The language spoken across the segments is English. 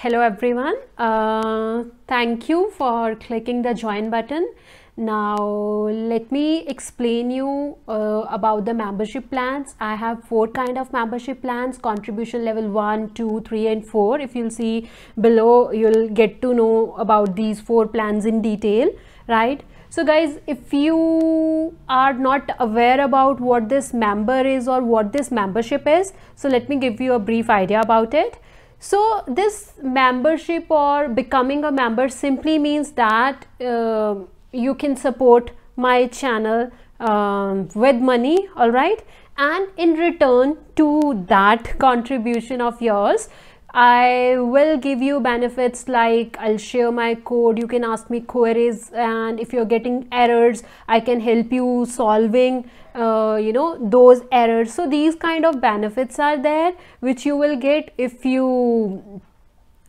hello everyone uh, thank you for clicking the join button now let me explain you uh, about the membership plans i have four kind of membership plans contribution level 1 2 3 and 4 if you'll see below you'll get to know about these four plans in detail right so guys if you are not aware about what this member is or what this membership is so let me give you a brief idea about it so this membership or becoming a member simply means that uh, you can support my channel um, with money, all right? And in return to that contribution of yours, I will give you benefits like I'll share my code, you can ask me queries and if you're getting errors, I can help you solving, uh, you know, those errors. So these kind of benefits are there which you will get if you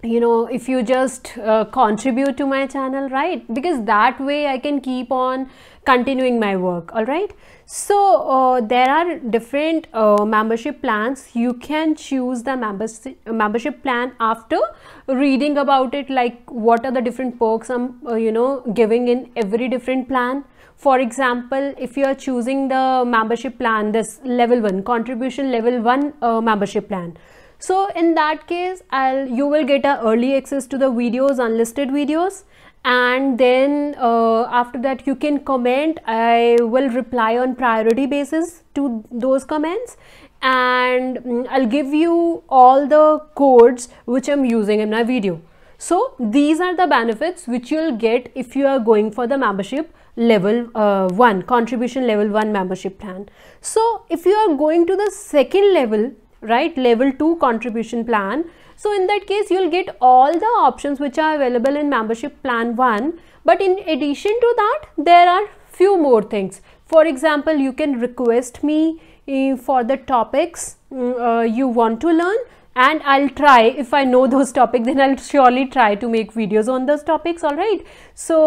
you know if you just uh, contribute to my channel right because that way i can keep on continuing my work all right so uh, there are different uh, membership plans you can choose the membership uh, membership plan after reading about it like what are the different perks i'm uh, you know giving in every different plan for example if you are choosing the membership plan this level 1 contribution level 1 uh, membership plan so in that case, I'll, you will get a early access to the videos, unlisted videos. And then uh, after that, you can comment. I will reply on priority basis to those comments and mm, I'll give you all the codes which I'm using in my video. So these are the benefits which you'll get if you are going for the membership level uh, 1 contribution level 1 membership plan. So if you are going to the second level right level 2 contribution plan so in that case you'll get all the options which are available in membership plan 1 but in addition to that there are few more things for example you can request me uh, for the topics mm, uh, you want to learn and I'll try if I know those topics then I'll surely try to make videos on those topics alright so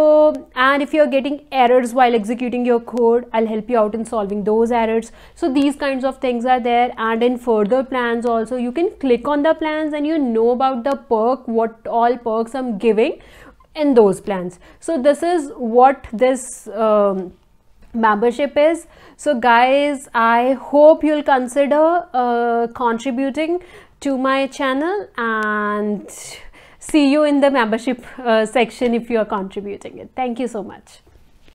and if you're getting errors while executing your code I'll help you out in solving those errors so these kinds of things are there and in further plans also you can click on the plans and you know about the perk what all perks I'm giving in those plans so this is what this um, membership is so guys i hope you'll consider uh, contributing to my channel and see you in the membership uh, section if you are contributing it. Thank you so much.